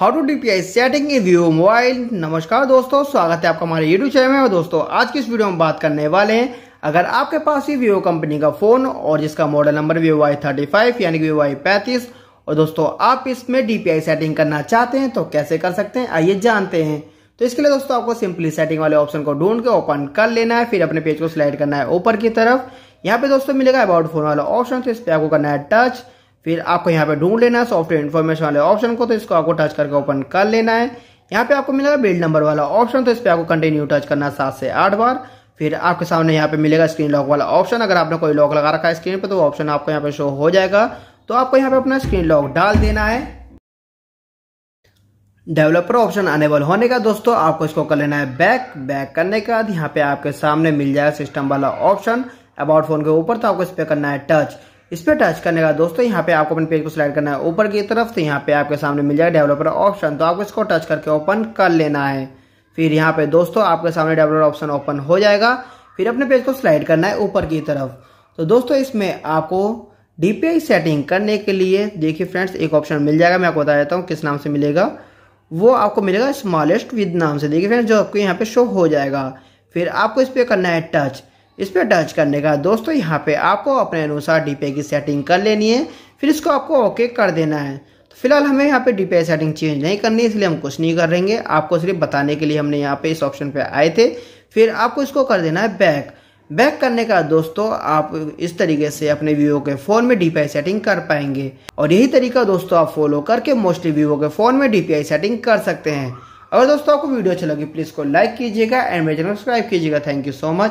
how to DPI setting in Vivo mobile नमस्कार दोस्तों स्वागत है आपका हमारे यूट्यूब चैनल में और दोस्तों आज की इस वीडियो में बात करने वाले हैं अगर आपके पास ही वीवो कंपनी का फोन और जिसका model number Vivo Y thirty five यानी कि वीवो वाई पैंतीस और दोस्तों आप इसमें डीपीआई सेटिंग करना चाहते हैं तो कैसे कर सकते हैं आइए जानते हैं तो इसके लिए दोस्तों आपको सिंपली सेटिंग वाले ऑप्शन को ढूंढ के ओपन कर लेना है फिर अपने पेज को स्लाइड करना है ऊपर की तरफ यहाँ पे दोस्तों मिलेगा अबाउट फोन वाला ऑप्शन तो इस पर आपको करना है टच फिर आपको यहाँ पे ढूंढ लेना है सॉफ्टवेयर इन्फॉर्मेशन वाले ऑप्शन को तो इसको आपको टच करके ओपन कर लेना है यहाँ पे आपको मिलेगा बिल्ड नंबर वाला ऑप्शन तो इस पर आपको कंटिन्यू टच करना है सात से आठ बार फिर आपके सामने यहाँ पे मिलेगा स्क्रीन लॉक वाला ऑप्शन अगर आपने कोई लॉक लगा रखा है स्क्रीन पे तो ऑप्शन आपको यहाँ पे शो हो जाएगा तो आपको यहाँ पे अपना स्क्रीन लॉक डाल देना है डेवलपर ऑप्शन अनेबल होने का दोस्तों आपको इसको कर लेना है बैक बैक करने के बाद यहाँ पे आपके सामने मिल जाएगा सिस्टम वाला ऑप्शन अबाउट फोन के ऊपर तो आपको इस पर करना है टच इस पर टच करने का दोस्तों यहाँ पे आपको अपने पेज को सिलेक्ट करना है ऊपर की तरफ तो यहाँ पे आपके सामने मिल जाएगा डेवलपर ऑप्शन तो आपको इसको टच करके ओपन कर लेना है फिर यहाँ पे दोस्तों आपके सामने डेवलपर ऑप्शन ओपन हो जाएगा फिर अपने पेज को स्लाइड करना है ऊपर की तरफ तो दोस्तों इसमें आपको डीपीआई सेटिंग करने के लिए देखिए फ्रेंड्स एक ऑप्शन मिल जाएगा मैं आपको बता देता हूँ किस नाम से मिलेगा वो आपको मिलेगा स्मॉलेस्ट विद नाम से देखिए फ्रेंड्स जो आपको यहाँ पे शो हो जाएगा फिर आपको इस पर करना है टच इस पर टच करने का दोस्तों यहाँ पे आपको अपने अनुसार डी की सेटिंग कर लेनी है फिर इसको आपको ओके कर देना है तो फिलहाल हमें यहाँ पे डीपीआई सेटिंग चेंज नहीं करनी इसलिए हम कुछ नहीं करेंगे आपको सिर्फ बताने के लिए हमने यहाँ पे इस ऑप्शन पे आए थे फिर आपको इसको कर देना है बैक बैक करने का दोस्तों आप इस तरीके से अपने वीवो के फ़ोन में डीपीआई सेटिंग कर पाएंगे और यही तरीका दोस्तों आप फॉलो करके मोस्टली वीवो के फ़ोन में डीपीआई सेटिंग कर सकते हैं अगर दोस्तों आपको वीडियो अच्छी लगी प्लीज़ को लाइक कीजिएगा एंड मेरे चैनल सब्सक्राइब कीजिएगा थैंक यू सो मच